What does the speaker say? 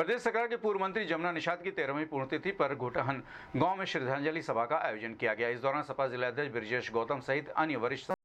प्रदेश सरकार के पूर्व मंत्री जमुना निषाद की तेरहवीं पूर्णतिथि पर घोटाहन गांव में श्रद्धांजलि सभा का आयोजन किया गया इस दौरान सपा जिलाध्यक्ष ब्रजेश गौतम सहित अन्य वरिष्ठ